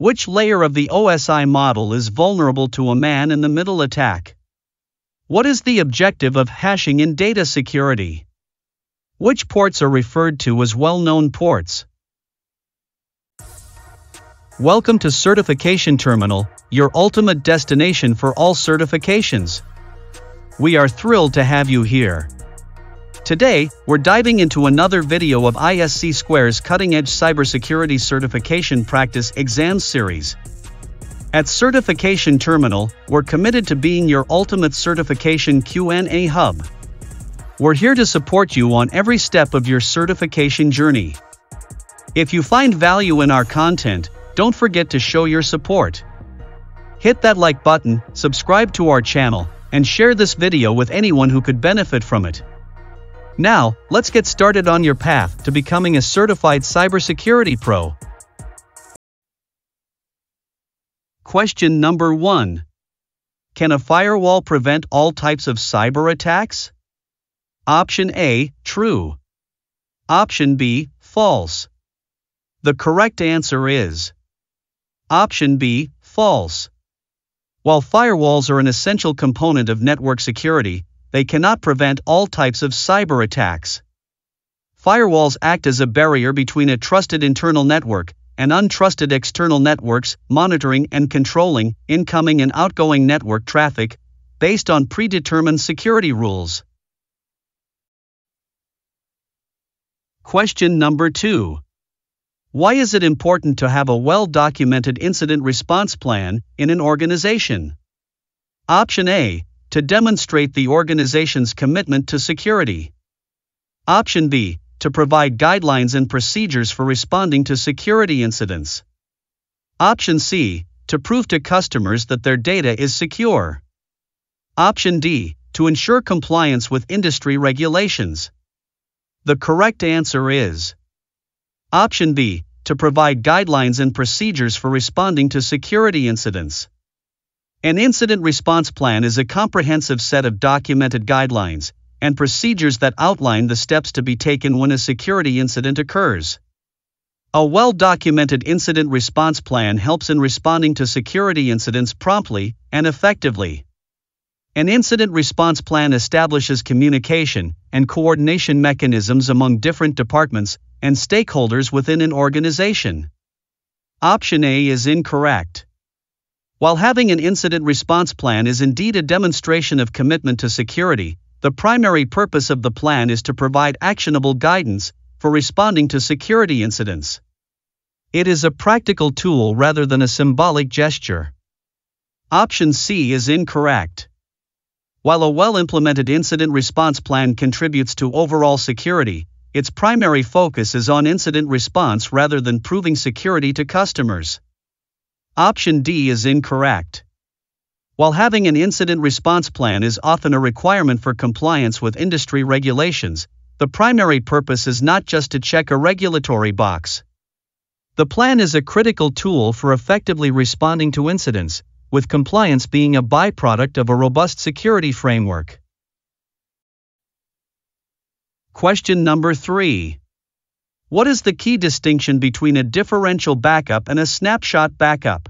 Which layer of the OSI model is vulnerable to a man in the middle attack? What is the objective of hashing in data security? Which ports are referred to as well-known ports? Welcome to Certification Terminal, your ultimate destination for all certifications. We are thrilled to have you here. Today, we're diving into another video of ISC Square's cutting-edge cybersecurity certification practice exam series. At Certification Terminal, we're committed to being your ultimate certification Q&A hub. We're here to support you on every step of your certification journey. If you find value in our content, don't forget to show your support. Hit that like button, subscribe to our channel, and share this video with anyone who could benefit from it. Now, let's get started on your path to becoming a certified cybersecurity pro. Question number 1. Can a firewall prevent all types of cyber attacks? Option A, true. Option B, false. The correct answer is Option B, false. While firewalls are an essential component of network security, they cannot prevent all types of cyber attacks. Firewalls act as a barrier between a trusted internal network and untrusted external networks, monitoring and controlling incoming and outgoing network traffic based on predetermined security rules. Question number 2. Why is it important to have a well documented incident response plan in an organization? Option A to demonstrate the organization's commitment to security. Option B, to provide guidelines and procedures for responding to security incidents. Option C, to prove to customers that their data is secure. Option D, to ensure compliance with industry regulations. The correct answer is Option B, to provide guidelines and procedures for responding to security incidents. An incident response plan is a comprehensive set of documented guidelines and procedures that outline the steps to be taken when a security incident occurs. A well documented incident response plan helps in responding to security incidents promptly and effectively. An incident response plan establishes communication and coordination mechanisms among different departments and stakeholders within an organization. Option A is incorrect. While having an incident response plan is indeed a demonstration of commitment to security, the primary purpose of the plan is to provide actionable guidance for responding to security incidents. It is a practical tool rather than a symbolic gesture. Option C is incorrect. While a well implemented incident response plan contributes to overall security, its primary focus is on incident response rather than proving security to customers. Option D is incorrect. While having an incident response plan is often a requirement for compliance with industry regulations, the primary purpose is not just to check a regulatory box. The plan is a critical tool for effectively responding to incidents, with compliance being a byproduct of a robust security framework. Question number 3 what is the key distinction between a differential backup and a snapshot backup?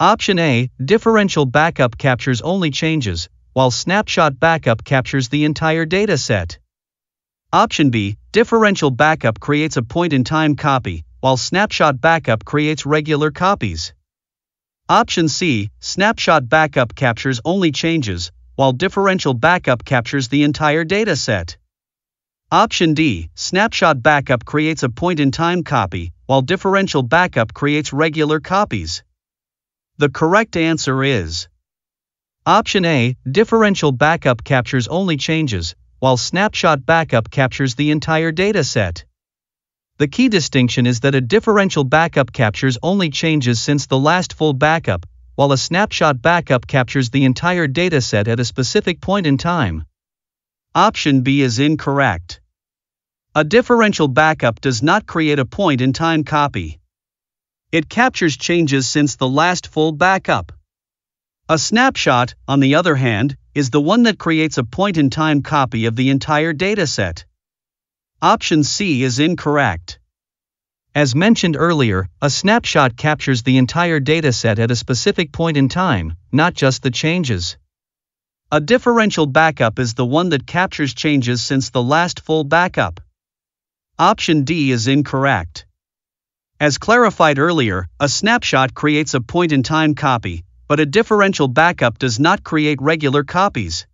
Option A, differential backup captures only changes, while snapshot backup captures the entire data set. Option B, differential backup creates a point-in-time copy, while snapshot backup creates regular copies. Option C, snapshot backup captures only changes, while differential backup captures the entire data set. Option D, snapshot backup creates a point-in-time copy, while differential backup creates regular copies. The correct answer is Option A, differential backup captures only changes, while snapshot backup captures the entire dataset. The key distinction is that a differential backup captures only changes since the last full backup, while a snapshot backup captures the entire dataset at a specific point in time. Option B is incorrect. A differential backup does not create a point-in-time copy. It captures changes since the last full backup. A snapshot, on the other hand, is the one that creates a point-in-time copy of the entire dataset. Option C is incorrect. As mentioned earlier, a snapshot captures the entire dataset at a specific point in time, not just the changes. A differential backup is the one that captures changes since the last full backup. Option D is incorrect. As clarified earlier, a snapshot creates a point-in-time copy, but a differential backup does not create regular copies.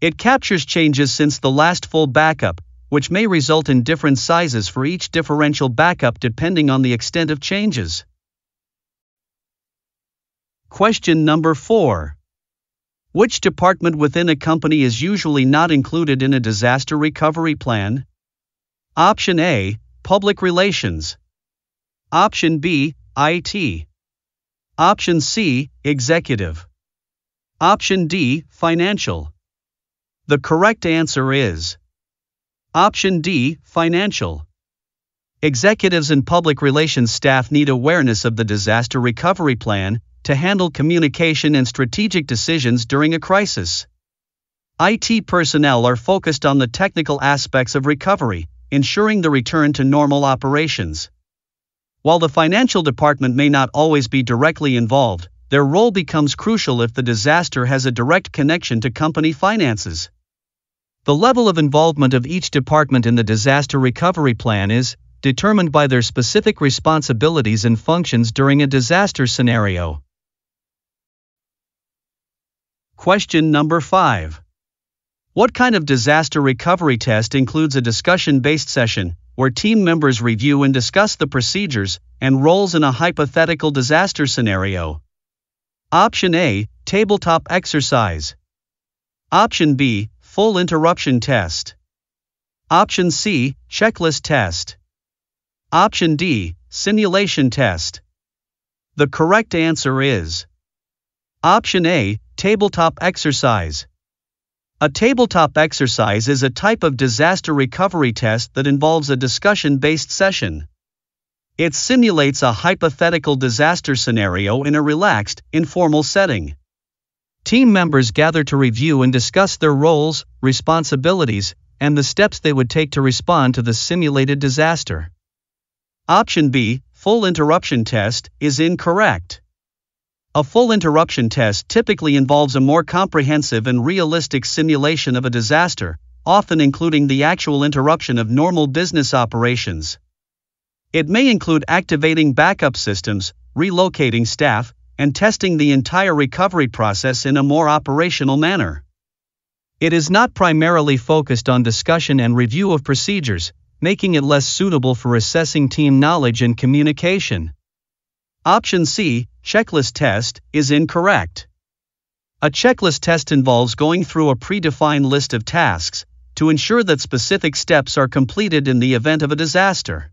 It captures changes since the last full backup, which may result in different sizes for each differential backup depending on the extent of changes. Question number 4. Which department within a company is usually not included in a disaster recovery plan? Option A, Public Relations. Option B, IT. Option C, Executive. Option D, Financial. The correct answer is Option D, Financial. Executives and public relations staff need awareness of the disaster recovery plan to handle communication and strategic decisions during a crisis. IT personnel are focused on the technical aspects of recovery, ensuring the return to normal operations. While the financial department may not always be directly involved, their role becomes crucial if the disaster has a direct connection to company finances. The level of involvement of each department in the disaster recovery plan is determined by their specific responsibilities and functions during a disaster scenario. Question number 5 what kind of disaster recovery test includes a discussion based session where team members review and discuss the procedures and roles in a hypothetical disaster scenario? Option A Tabletop exercise. Option B Full interruption test. Option C Checklist test. Option D Simulation test. The correct answer is Option A Tabletop exercise. A tabletop exercise is a type of disaster recovery test that involves a discussion based session. It simulates a hypothetical disaster scenario in a relaxed, informal setting. Team members gather to review and discuss their roles, responsibilities, and the steps they would take to respond to the simulated disaster. Option B, full interruption test, is incorrect. A full interruption test typically involves a more comprehensive and realistic simulation of a disaster, often including the actual interruption of normal business operations. It may include activating backup systems, relocating staff, and testing the entire recovery process in a more operational manner. It is not primarily focused on discussion and review of procedures, making it less suitable for assessing team knowledge and communication. Option C checklist test, is incorrect. A checklist test involves going through a predefined list of tasks to ensure that specific steps are completed in the event of a disaster.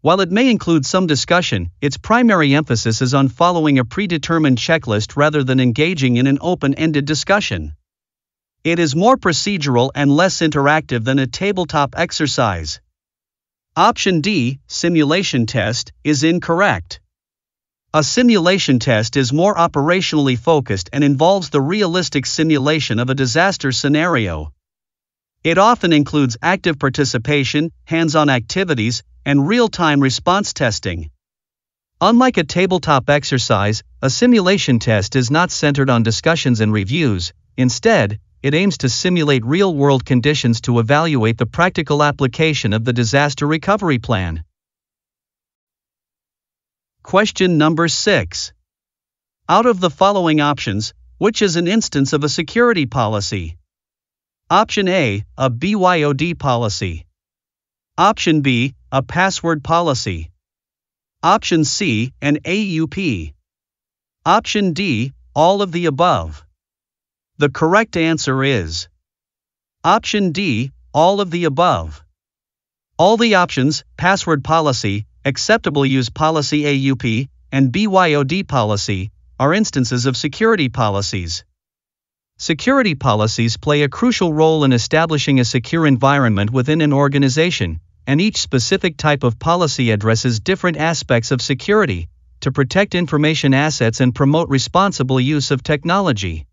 While it may include some discussion, its primary emphasis is on following a predetermined checklist rather than engaging in an open ended discussion. It is more procedural and less interactive than a tabletop exercise. Option D, simulation test, is incorrect. A simulation test is more operationally focused and involves the realistic simulation of a disaster scenario. It often includes active participation, hands on activities, and real time response testing. Unlike a tabletop exercise, a simulation test is not centered on discussions and reviews, instead, it aims to simulate real world conditions to evaluate the practical application of the disaster recovery plan. Question number 6. Out of the following options, which is an instance of a security policy? Option A, a BYOD policy. Option B, a password policy. Option C, an AUP. Option D, all of the above. The correct answer is Option D, all of the above. All the options, password policy, acceptable use policy AUP, and BYOD policy, are instances of security policies. Security policies play a crucial role in establishing a secure environment within an organization, and each specific type of policy addresses different aspects of security to protect information assets and promote responsible use of technology.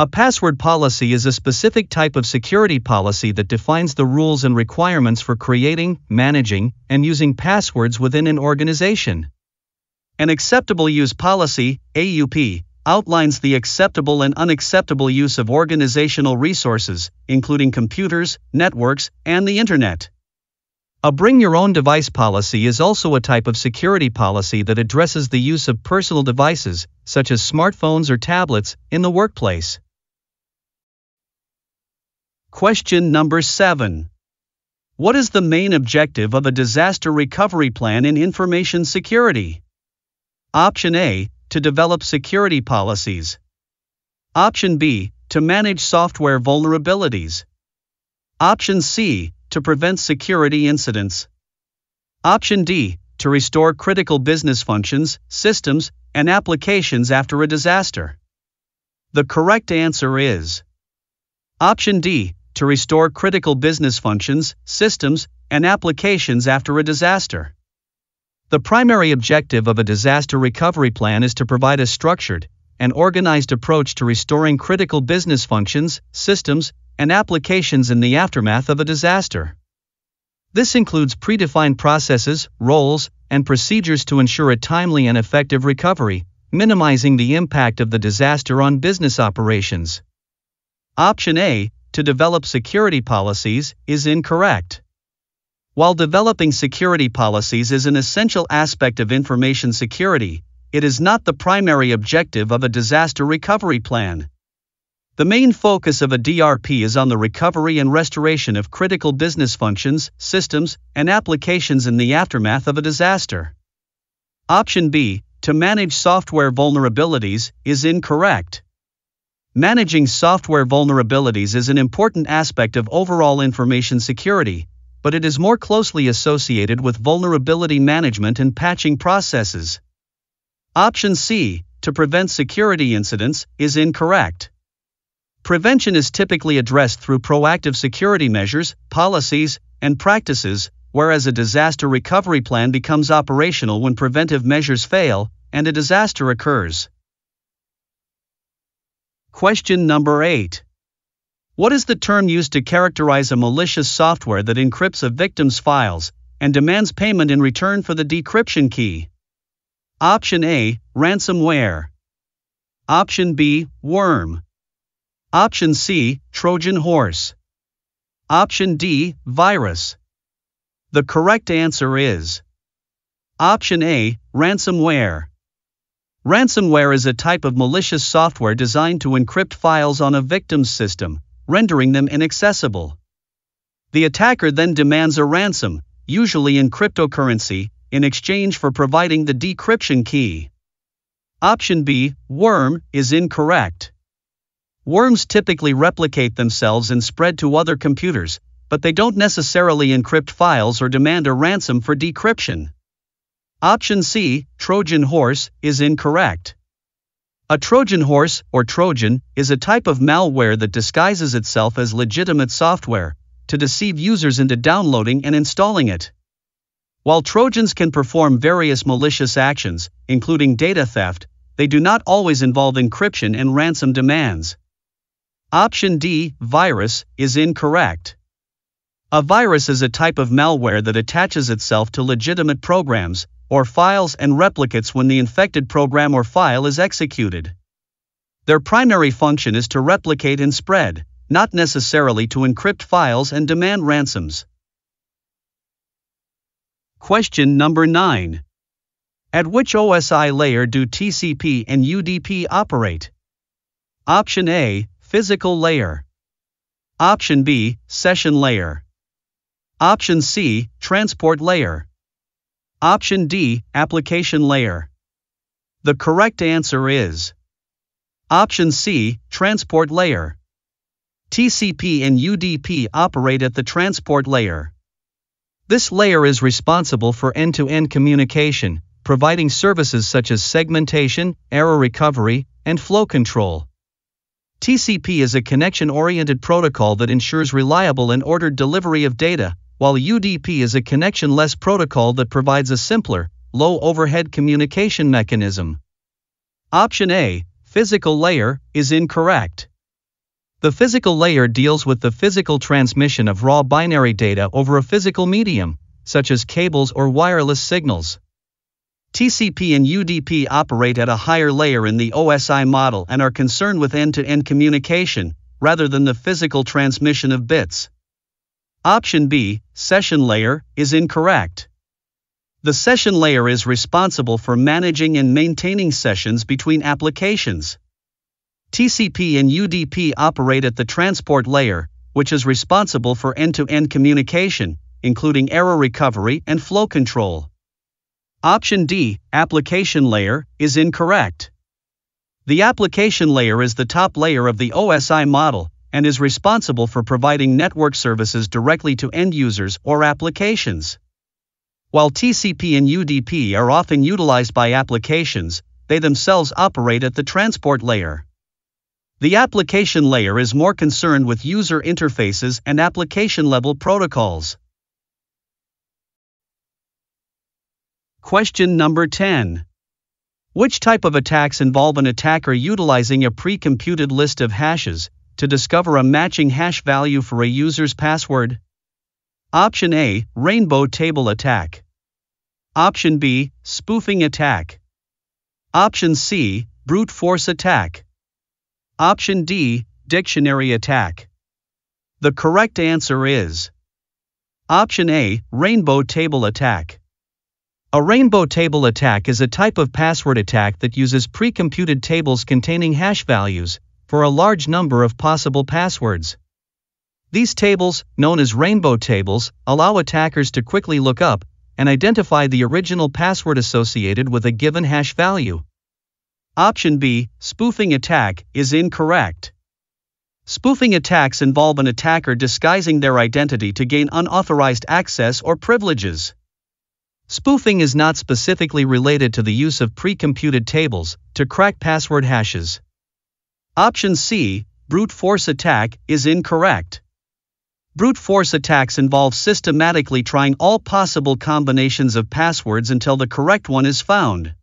A password policy is a specific type of security policy that defines the rules and requirements for creating, managing, and using passwords within an organization. An acceptable use policy, AUP, outlines the acceptable and unacceptable use of organizational resources, including computers, networks, and the Internet. A bring your own device policy is also a type of security policy that addresses the use of personal devices, such as smartphones or tablets, in the workplace. Question number 7. What is the main objective of a disaster recovery plan in information security? Option A To develop security policies. Option B To manage software vulnerabilities. Option C To prevent security incidents. Option D To restore critical business functions, systems, and applications after a disaster. The correct answer is Option D to restore critical business functions, systems, and applications after a disaster. The primary objective of a disaster recovery plan is to provide a structured and organized approach to restoring critical business functions, systems, and applications in the aftermath of a disaster. This includes predefined processes, roles, and procedures to ensure a timely and effective recovery, minimizing the impact of the disaster on business operations. Option A to develop security policies is incorrect. While developing security policies is an essential aspect of information security, it is not the primary objective of a disaster recovery plan. The main focus of a DRP is on the recovery and restoration of critical business functions, systems, and applications in the aftermath of a disaster. Option B, to manage software vulnerabilities, is incorrect. Managing software vulnerabilities is an important aspect of overall information security, but it is more closely associated with vulnerability management and patching processes. Option C, to prevent security incidents, is incorrect. Prevention is typically addressed through proactive security measures, policies, and practices, whereas a disaster recovery plan becomes operational when preventive measures fail and a disaster occurs. Question number 8. What is the term used to characterize a malicious software that encrypts a victim's files and demands payment in return for the decryption key? Option A Ransomware. Option B Worm. Option C Trojan Horse. Option D Virus. The correct answer is Option A Ransomware. Ransomware is a type of malicious software designed to encrypt files on a victim's system, rendering them inaccessible. The attacker then demands a ransom, usually in cryptocurrency, in exchange for providing the decryption key. Option B, worm, is incorrect. Worms typically replicate themselves and spread to other computers, but they don't necessarily encrypt files or demand a ransom for decryption. Option C, Trojan horse, is incorrect. A Trojan horse, or Trojan, is a type of malware that disguises itself as legitimate software to deceive users into downloading and installing it. While Trojans can perform various malicious actions, including data theft, they do not always involve encryption and ransom demands. Option D, virus, is incorrect. A virus is a type of malware that attaches itself to legitimate programs or files and replicates when the infected program or file is executed. Their primary function is to replicate and spread, not necessarily to encrypt files and demand ransoms. Question number 9. At which OSI layer do TCP and UDP operate? Option A, physical layer. Option B, session layer. Option C, transport layer. Option D, application layer. The correct answer is Option C, transport layer. TCP and UDP operate at the transport layer. This layer is responsible for end-to-end communication, providing services such as segmentation, error recovery, and flow control. TCP is a connection-oriented protocol that ensures reliable and ordered delivery of data, while UDP is a connectionless protocol that provides a simpler, low overhead communication mechanism. Option A, physical layer, is incorrect. The physical layer deals with the physical transmission of raw binary data over a physical medium, such as cables or wireless signals. TCP and UDP operate at a higher layer in the OSI model and are concerned with end to end communication, rather than the physical transmission of bits. Option B, Session Layer, is incorrect. The session layer is responsible for managing and maintaining sessions between applications. TCP and UDP operate at the transport layer, which is responsible for end to end communication, including error recovery and flow control. Option D, Application Layer, is incorrect. The application layer is the top layer of the OSI model, and is responsible for providing network services directly to end users or applications. While TCP and UDP are often utilized by applications, they themselves operate at the transport layer. The application layer is more concerned with user interfaces and application level protocols. Question number 10. Which type of attacks involve an attacker utilizing a pre computed list of hashes, to discover a matching hash value for a user's password. Option A Rainbow Table Attack. Option B Spoofing Attack. Option C Brute Force Attack. Option D Dictionary Attack. The correct answer is Option A Rainbow Table Attack. A rainbow table attack is a type of password attack that uses pre-computed tables containing hash values for a large number of possible passwords. These tables, known as rainbow tables, allow attackers to quickly look up and identify the original password associated with a given hash value. Option B, spoofing attack, is incorrect. Spoofing attacks involve an attacker disguising their identity to gain unauthorized access or privileges. Spoofing is not specifically related to the use of pre-computed tables to crack password hashes. Option C, brute force attack, is incorrect. Brute force attacks involve systematically trying all possible combinations of passwords until the correct one is found.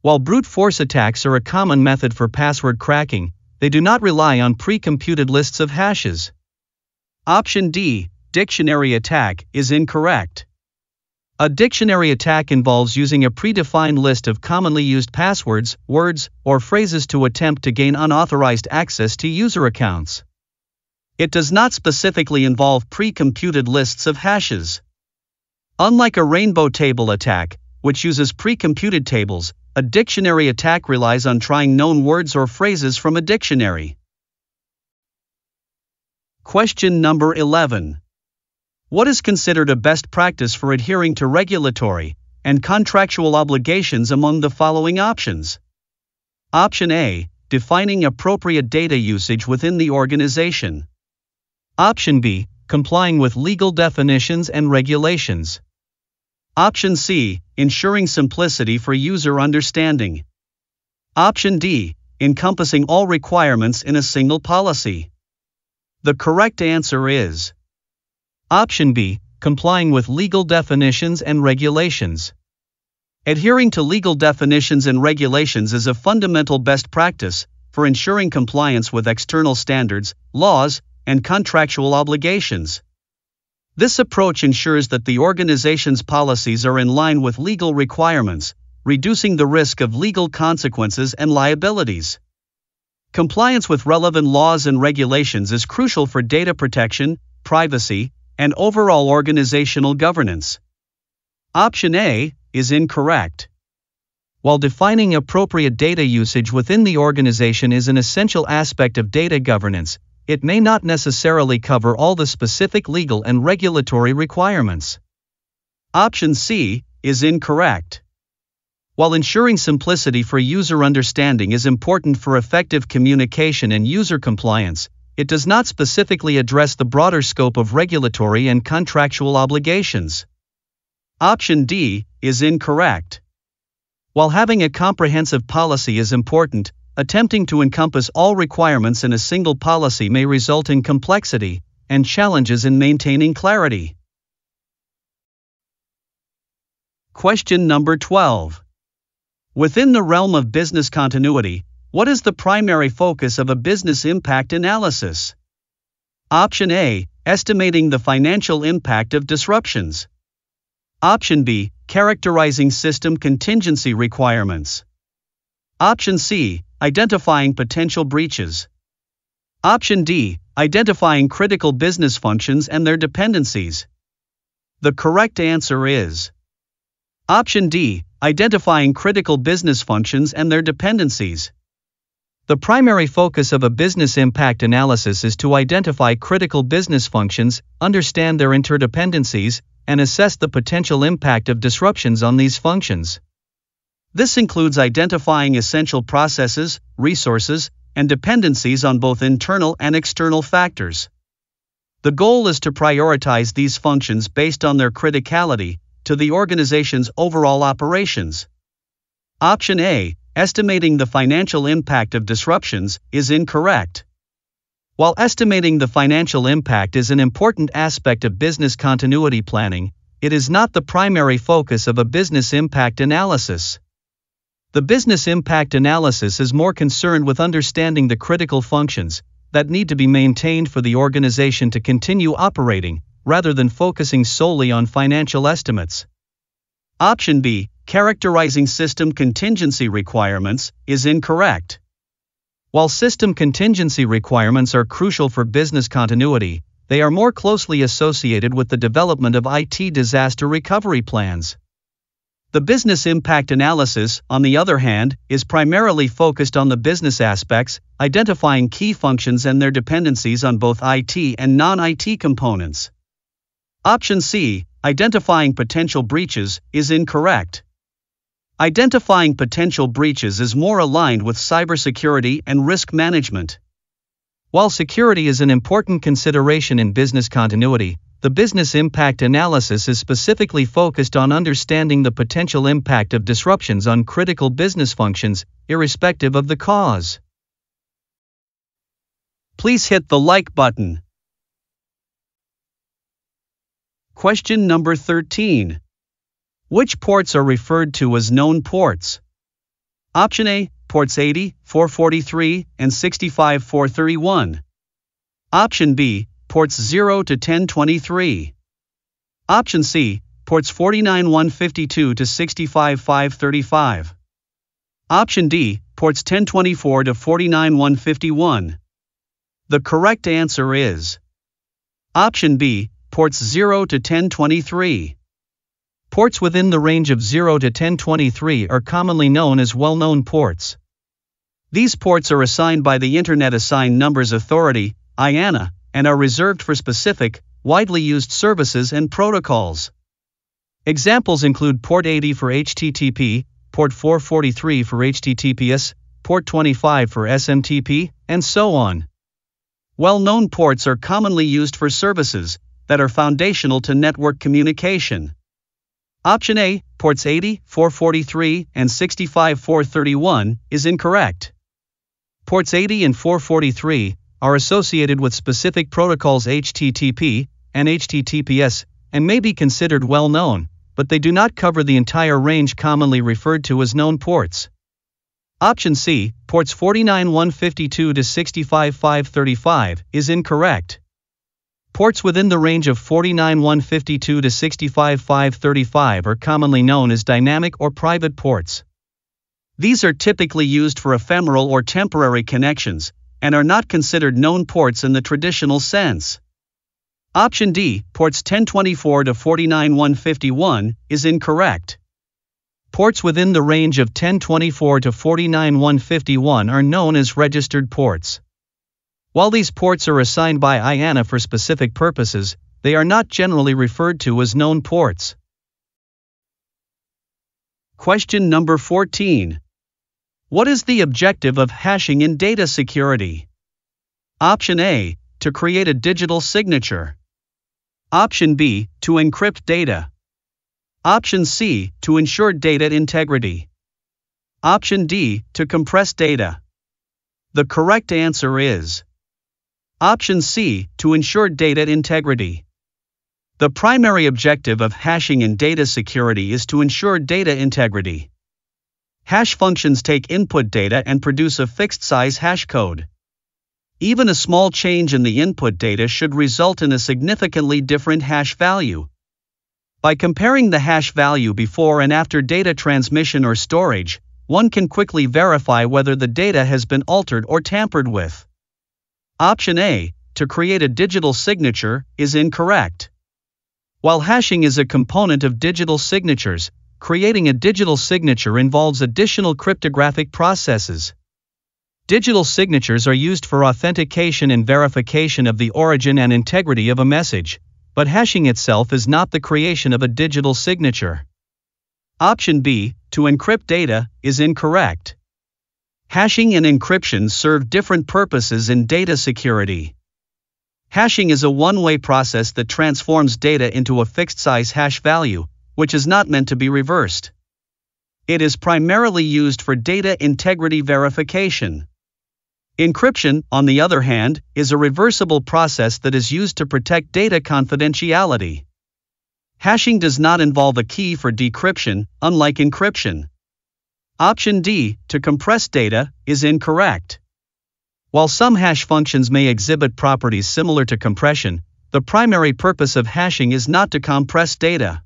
While brute force attacks are a common method for password cracking, they do not rely on pre-computed lists of hashes. Option D, dictionary attack, is incorrect. A dictionary attack involves using a predefined list of commonly used passwords, words, or phrases to attempt to gain unauthorized access to user accounts. It does not specifically involve pre-computed lists of hashes. Unlike a rainbow table attack, which uses pre-computed tables, a dictionary attack relies on trying known words or phrases from a dictionary. Question number 11. What is considered a best practice for adhering to regulatory and contractual obligations among the following options? Option A Defining appropriate data usage within the organization. Option B Complying with legal definitions and regulations. Option C Ensuring simplicity for user understanding. Option D Encompassing all requirements in a single policy. The correct answer is Option B, complying with legal definitions and regulations. Adhering to legal definitions and regulations is a fundamental best practice for ensuring compliance with external standards, laws, and contractual obligations. This approach ensures that the organization's policies are in line with legal requirements, reducing the risk of legal consequences and liabilities. Compliance with relevant laws and regulations is crucial for data protection, privacy, and overall organizational governance. Option A is incorrect. While defining appropriate data usage within the organization is an essential aspect of data governance, it may not necessarily cover all the specific legal and regulatory requirements. Option C is incorrect. While ensuring simplicity for user understanding is important for effective communication and user compliance, it does not specifically address the broader scope of regulatory and contractual obligations. Option D is incorrect. While having a comprehensive policy is important, attempting to encompass all requirements in a single policy may result in complexity and challenges in maintaining clarity. Question number 12. Within the realm of business continuity, what is the primary focus of a business impact analysis? Option A Estimating the financial impact of disruptions. Option B Characterizing system contingency requirements. Option C Identifying potential breaches. Option D Identifying critical business functions and their dependencies. The correct answer is Option D Identifying critical business functions and their dependencies. The primary focus of a business impact analysis is to identify critical business functions, understand their interdependencies, and assess the potential impact of disruptions on these functions. This includes identifying essential processes, resources, and dependencies on both internal and external factors. The goal is to prioritize these functions based on their criticality to the organization's overall operations. Option A estimating the financial impact of disruptions is incorrect. While estimating the financial impact is an important aspect of business continuity planning, it is not the primary focus of a business impact analysis. The business impact analysis is more concerned with understanding the critical functions that need to be maintained for the organization to continue operating, rather than focusing solely on financial estimates. Option B, characterizing system contingency requirements, is incorrect. While system contingency requirements are crucial for business continuity, they are more closely associated with the development of IT disaster recovery plans. The business impact analysis, on the other hand, is primarily focused on the business aspects, identifying key functions and their dependencies on both IT and non IT components. Option C, identifying potential breaches is incorrect. Identifying potential breaches is more aligned with cybersecurity and risk management. While security is an important consideration in business continuity, the business impact analysis is specifically focused on understanding the potential impact of disruptions on critical business functions, irrespective of the cause. Please hit the like button. Question number 13. Which ports are referred to as known ports? Option A, ports 80, 443, and 65, 431. Option B, ports 0 to 1023. Option C, ports 49, 152 to 65, 535. Option D, ports 1024 to 49, 151. The correct answer is Option B, ports 0 to 1023. Ports within the range of 0 to 1023 are commonly known as well-known ports. These ports are assigned by the Internet Assigned Numbers Authority IANA, and are reserved for specific, widely used services and protocols. Examples include port 80 for HTTP, port 443 for HTTPS, port 25 for SMTP, and so on. Well-known ports are commonly used for services, that are foundational to network communication. Option A, ports 80, 443, and 65, 431, is incorrect. Ports 80 and 443 are associated with specific protocols HTTP and HTTPS and may be considered well known, but they do not cover the entire range commonly referred to as known ports. Option C, ports 49152 to 65535, is incorrect. Ports within the range of 49152 to 65535 are commonly known as dynamic or private ports. These are typically used for ephemeral or temporary connections, and are not considered known ports in the traditional sense. Option D, ports 1024 to 49151, is incorrect. Ports within the range of 1024 to 49151 are known as registered ports. While these ports are assigned by IANA for specific purposes, they are not generally referred to as known ports. Question number 14. What is the objective of hashing in data security? Option A. To create a digital signature. Option B. To encrypt data. Option C. To ensure data integrity. Option D. To compress data. The correct answer is Option C, to ensure data integrity. The primary objective of hashing in data security is to ensure data integrity. Hash functions take input data and produce a fixed size hash code. Even a small change in the input data should result in a significantly different hash value. By comparing the hash value before and after data transmission or storage, one can quickly verify whether the data has been altered or tampered with. Option A, to create a digital signature, is incorrect. While hashing is a component of digital signatures, creating a digital signature involves additional cryptographic processes. Digital signatures are used for authentication and verification of the origin and integrity of a message, but hashing itself is not the creation of a digital signature. Option B, to encrypt data, is incorrect. Hashing and encryption serve different purposes in data security. Hashing is a one-way process that transforms data into a fixed-size hash value, which is not meant to be reversed. It is primarily used for data integrity verification. Encryption, on the other hand, is a reversible process that is used to protect data confidentiality. Hashing does not involve a key for decryption, unlike encryption. Option D, to compress data, is incorrect. While some hash functions may exhibit properties similar to compression, the primary purpose of hashing is not to compress data.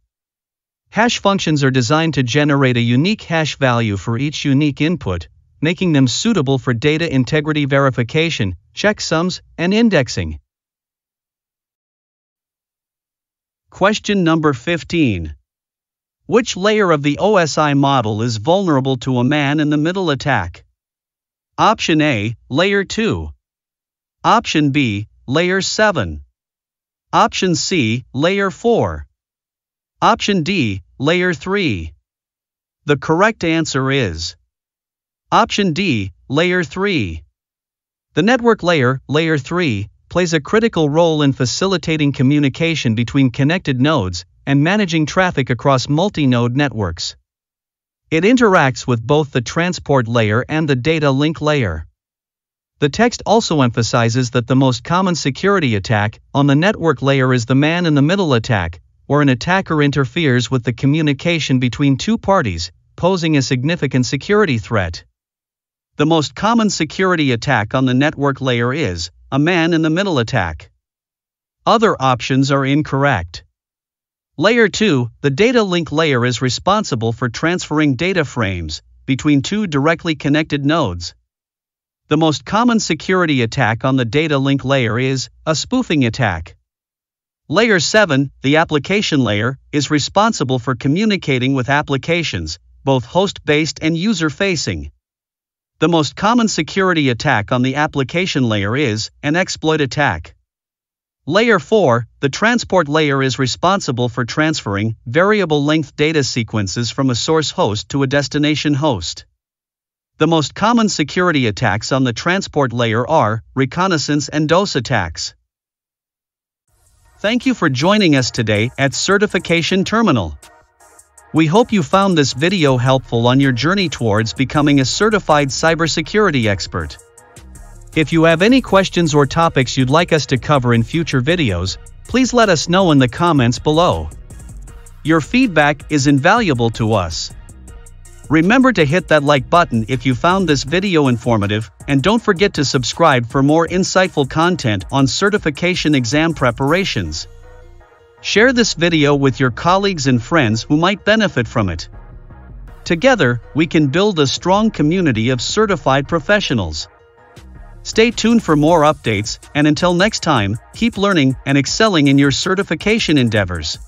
Hash functions are designed to generate a unique hash value for each unique input, making them suitable for data integrity verification, checksums, and indexing. Question number 15. Which layer of the OSI model is vulnerable to a man in the middle attack? Option A, Layer 2. Option B, Layer 7. Option C, Layer 4. Option D, Layer 3. The correct answer is Option D, Layer 3. The network layer, Layer 3, plays a critical role in facilitating communication between connected nodes and managing traffic across multi-node networks. It interacts with both the transport layer and the data link layer. The text also emphasizes that the most common security attack on the network layer is the man-in-the-middle attack, where an attacker interferes with the communication between two parties, posing a significant security threat. The most common security attack on the network layer is a man-in-the-middle attack. Other options are incorrect. Layer 2 The data link layer is responsible for transferring data frames between two directly connected nodes. The most common security attack on the data link layer is a spoofing attack. Layer 7, the application layer, is responsible for communicating with applications, both host based and user facing. The most common security attack on the application layer is an exploit attack. Layer 4, the transport layer is responsible for transferring variable length data sequences from a source host to a destination host. The most common security attacks on the transport layer are reconnaissance and DOS attacks. Thank you for joining us today at Certification Terminal. We hope you found this video helpful on your journey towards becoming a certified cybersecurity expert. If you have any questions or topics you'd like us to cover in future videos, please let us know in the comments below. Your feedback is invaluable to us. Remember to hit that like button if you found this video informative, and don't forget to subscribe for more insightful content on certification exam preparations. Share this video with your colleagues and friends who might benefit from it. Together, we can build a strong community of certified professionals. Stay tuned for more updates, and until next time, keep learning and excelling in your certification endeavors.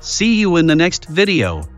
See you in the next video.